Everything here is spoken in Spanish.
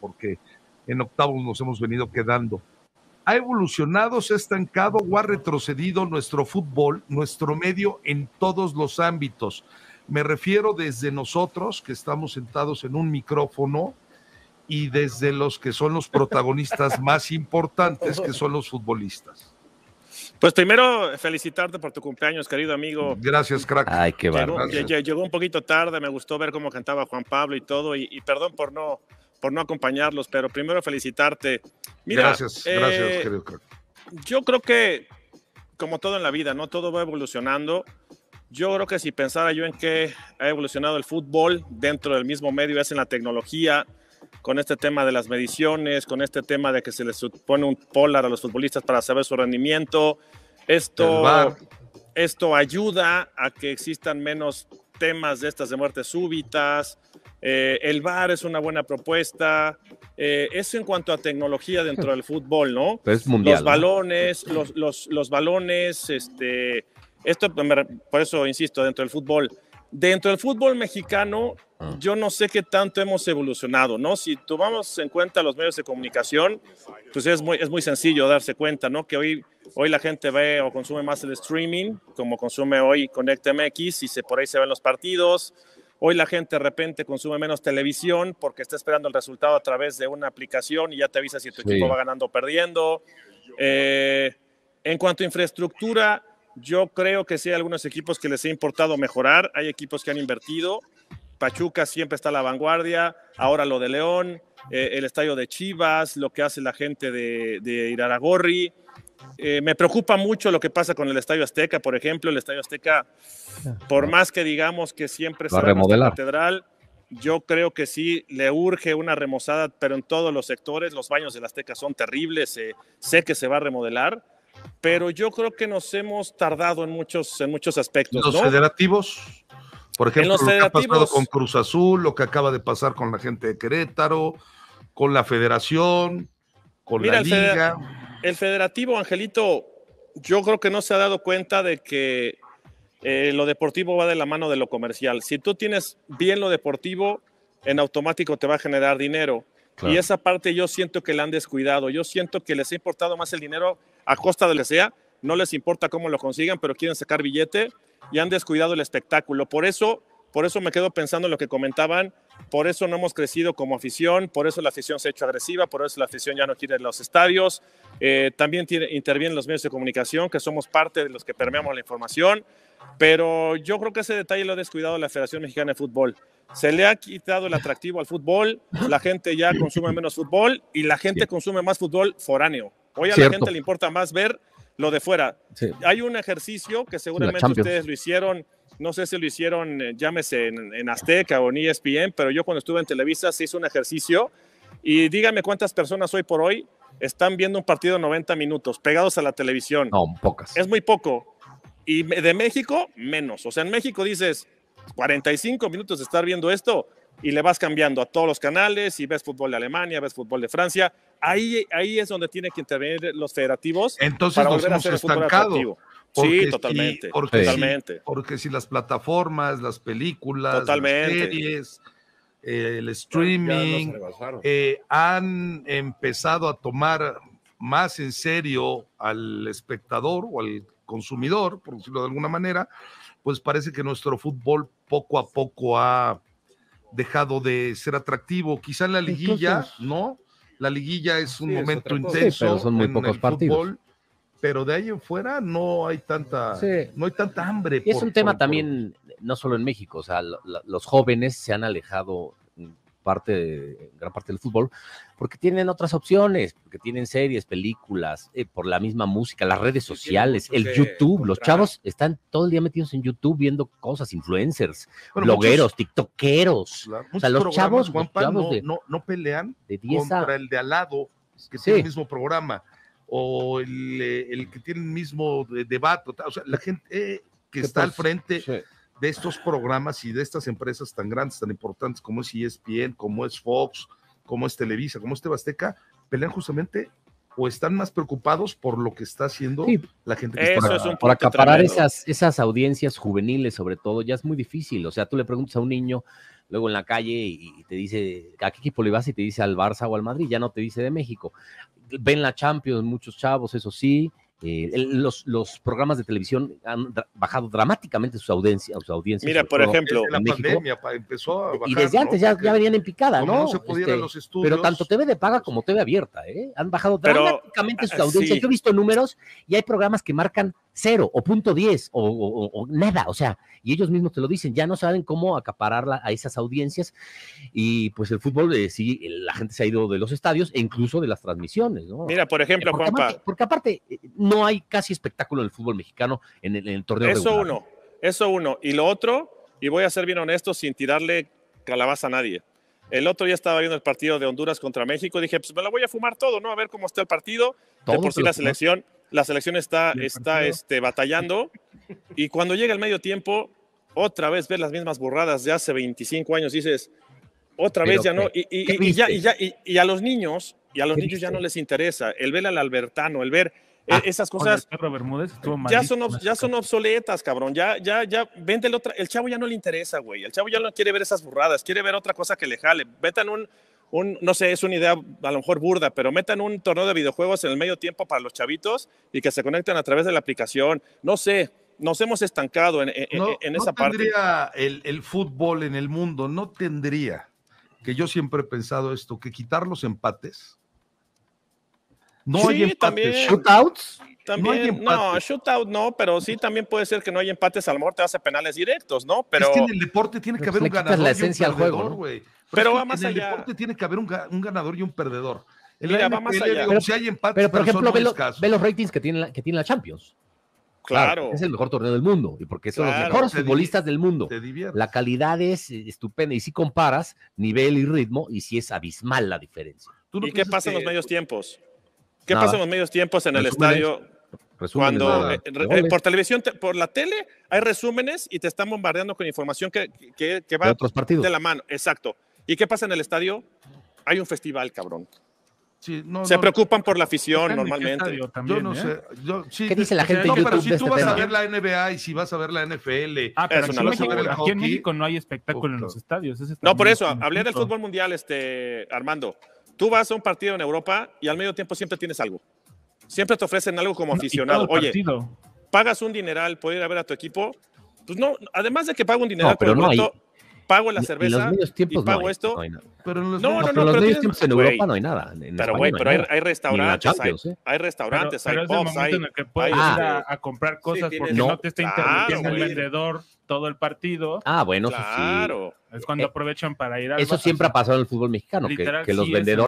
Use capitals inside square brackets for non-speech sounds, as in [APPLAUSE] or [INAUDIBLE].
porque en octavos nos hemos venido quedando. ¿Ha evolucionado, se ha estancado o ha retrocedido nuestro fútbol, nuestro medio en todos los ámbitos? Me refiero desde nosotros, que estamos sentados en un micrófono, y desde los que son los protagonistas [LAUGHS] más importantes, que son los futbolistas. Pues primero, felicitarte por tu cumpleaños, querido amigo. Gracias, crack. Ay, qué Llegó, un poquito tarde, me gustó ver cómo cantaba Juan Pablo y todo, y, y perdón por no por no acompañarlos, pero primero felicitarte. Mira, gracias, eh, gracias, querido. Yo creo que, como todo en la vida, ¿no? Todo va evolucionando. Yo creo que si pensara yo en qué ha evolucionado el fútbol dentro del mismo medio, es en la tecnología, con este tema de las mediciones, con este tema de que se les supone un polar a los futbolistas para saber su rendimiento. Esto, esto ayuda a que existan menos temas de estas de muertes súbitas, eh, el VAR es una buena propuesta. Eh, eso en cuanto a tecnología dentro del fútbol, ¿no? [LAUGHS] Es mundial. Los balones, los, balones, este, esto, pues, por eso insisto, dentro del fútbol. Dentro del fútbol mexicano, ah. yo no sé qué tanto hemos evolucionado, ¿no? Si tomamos en cuenta los medios de comunicación, pues es muy, sencillo darse cuenta, ¿no? Que hoy, la gente ve o consume más el streaming, como consume hoy ConectMX, y se, por ahí se ven los partidos, Hoy la gente de repente consume menos televisión porque está esperando el resultado a través de una aplicación y ya te avisa si tu equipo va ganando o perdiendo. Eh, en cuanto a infraestructura, yo creo que sí hay algunos equipos que les ha importado mejorar, hay equipos que han invertido. Pachuca siempre está a la vanguardia, ahora lo de León, eh, el estadio de Chivas, lo que hace la gente de, de Iraragorri. Eh, me preocupa mucho lo que pasa con el Estadio Azteca, por ejemplo. El Estadio Azteca, por ah. más que digamos que siempre se va la catedral, yo creo que sí le urge una remozada, pero en todos los sectores. Los baños del Azteca son terribles. Eh, sé que se va a remodelar, pero yo creo que nos hemos tardado en muchos, en muchos aspectos. Los federativos. Por ejemplo, lo que ha pasado con Cruz Azul, lo que acaba de pasar con la gente de Querétaro, con la Federación, con la Liga el federativo, Angelito, yo creo que no se ha dado cuenta de que eh, lo deportivo va de la mano de lo comercial. Si tú tienes bien lo deportivo, en automático te va a generar dinero. Y esa parte yo siento que la han descuidado. Yo siento que les ha importado más el dinero a costa de lo que sea. No les importa cómo lo consigan, pero quieren sacar billete y han descuidado el espectáculo. Por eso, por eso me quedo pensando en lo que comentaban por eso no hemos crecido como afición, por eso la afición se ha hecho agresiva, por eso la afición ya no quiere los estadios. Eh, también tiene, intervienen los medios de comunicación, que somos parte de los que permeamos la información, pero yo creo que ese detalle lo ha descuidado la Federación Mexicana de Fútbol. Se le ha quitado el atractivo al fútbol, la gente ya consume menos fútbol y la gente consume más fútbol foráneo. Hoy a la gente le importa más ver lo de fuera. Hay un ejercicio que seguramente ustedes lo hicieron no sé si lo hicieron, eh, llámese en, Azteca o en ESPN, pero yo cuando estuve en Televisa se hizo un ejercicio y dígame cuántas personas hoy por hoy están viendo un partido de 90 minutos pegados a la televisión. No, pocas. Es muy poco. Y de México, menos. O sea, en México dices 45 minutos de estar viendo esto y le vas cambiando a todos los canales y ves fútbol de Alemania, ves fútbol de Francia. Ahí, ahí es donde tienen que intervenir los federativos. Entonces para nos hemos estancado sí, totalmente. porque, totalmente. Si, porque si las plataformas, las películas, las series, el streaming eh, han empezado a tomar más en serio al espectador o al consumidor, por decirlo de alguna manera, pues parece que nuestro fútbol poco a poco ha dejado de ser atractivo. Quizá en la liguilla, ¿no? La liguilla es un momento intenso. son muy en pocos partidos. Fútbol, pero de ahí en fuera no hay tanta, no hay tanta hambre. es un tema también, no solo en México, o sea, los jóvenes se han alejado parte gran parte del fútbol, porque tienen otras opciones, porque tienen series, películas, eh, por la misma música, las redes sociales, el YouTube. Los chavos están todo el día metidos en YouTube viendo cosas, influencers, blogueros, tiktokeros. los chavos, no, no, pelean contra el de al lado que es el mismo programa o eh, el, que tiene el mismo debate. O sea, la gente eh, que está al frente de estos programas y de estas empresas tan grandes, tan importantes como es ESPN, como es Fox, como es Televisa, como es Tebasteca, pelean justamente o están más preocupados por lo que está haciendo la gente que está acaparar esas, esas audiencias juveniles, sobre todo, ya es muy difícil. O sea, tú le preguntas a un niño, luego en la calle y, te dice, ¿a qué equipo le vas? Y te dice al Barça o al Madrid, ya no te dice de México. Ven la Champions, muchos chavos, eso sí. Eh, los, los, programas de televisión han bajado dramáticamente su audiencia su audiencia Mira, por ejemplo, la pandemia empezó a Y desde antes ya, venían en picada, ¿no? Este, pero tanto TV de paga como TV abierta, ¿eh? Han bajado dramáticamente sus eh, audiencias. Yo he visto números y hay programas que marcan cero o punto diez o, nada, o sea, y ellos mismos te lo dicen, ya no saben cómo acaparar a esas audiencias y pues el fútbol, eh, sí, la gente se ha ido de los estadios e incluso de las transmisiones, ¿no? Mira, por ejemplo, eh, porque Juanpa. porque aparte eh, no hay casi espectáculo en el fútbol mexicano en el, torneo. Eso uno, eso uno. Y lo otro, y voy a ser bien honesto sin tirarle calabaza a nadie. El otro día estaba viendo el partido de Honduras contra México dije, pues me lo voy a fumar todo, ¿no? A ver cómo está el partido. De por sí la selección la selección está, está este, batallando y cuando llega el medio tiempo, otra vez ves las mismas burradas de hace 25 años, dices, otra vez ya no, y, y, y, ya, y, a los niños, y a los niños ya no les interesa, el ver al Albertano, el ver... E, ah, esas cosas ya, son, ya son obsoletas, cabrón. Ya, ya, ya, vente el otro. El chavo ya no le interesa, güey. El chavo ya no quiere ver esas burradas, quiere ver otra cosa que le jale. Vete en un, un, no sé, es una idea a lo mejor burda, pero metan un torneo de videojuegos en el medio tiempo para los chavitos y que se conecten a través de la aplicación. No sé, nos hemos estancado en, esa parte. No tendría El, el, fútbol en el mundo, no tendría, que yo siempre he pensado esto, que quitar los empates no hay También, shootouts. También, no, shootout no, pero sí también puede ser que no hay empates, al lo te hace penales directos, ¿no? Pero es que en el deporte tiene que haber un ganador la esencia y un perdedor, juego, Pero, vamos va en en el deporte tiene que haber un, ganador y un perdedor. Mira, más si hay empates, pero por ejemplo, ve, los ratings que tiene la, que tiene la Champions. Claro. Es el mejor torneo del mundo y porque son los mejores futbolistas del mundo. la calidad es estupenda y si comparas nivel y ritmo y si es abismal la diferencia. ¿Y qué pasa en los medios tiempos? ¿Qué pasa en los medios tiempos en el estadio? cuando eh, eh, por televisión, por la tele, hay resúmenes y te están bombardeando con información que, va de, la mano. Exacto. ¿Y qué pasa en el estadio? Hay un festival, cabrón. se preocupan por la afición normalmente. Yo no ¿eh? sé. ¿Qué dice la gente? No, pero si tú este vas a ver la NBA y si vas a ver la NFL. Ah, en México no hay espectáculo en los estadios. no, por eso, hablé del fútbol mundial, este Armando. Tú vas a un partido en Europa y al medio tiempo siempre tienes algo. Siempre te ofrecen algo como aficionado. Oye, pagas un dineral por ir a ver a tu equipo. Pues no, además de que pago un dineral pero por no hay. pago la cerveza y pago esto. pero en los, no, no, no, los medios tiempos en Europa no hay nada. pero güey, pero hay, restaurantes, hay, ¿eh? hay restaurantes, hay pubs, hay... en el que puedes ah. ir a, comprar cosas porque no, te está interrumpiendo el vendedor todo el partido. Ah, bueno, claro. Es cuando eh, aprovechan para ir a... Eso siempre ha pasado en el fútbol mexicano, que, los vendedores...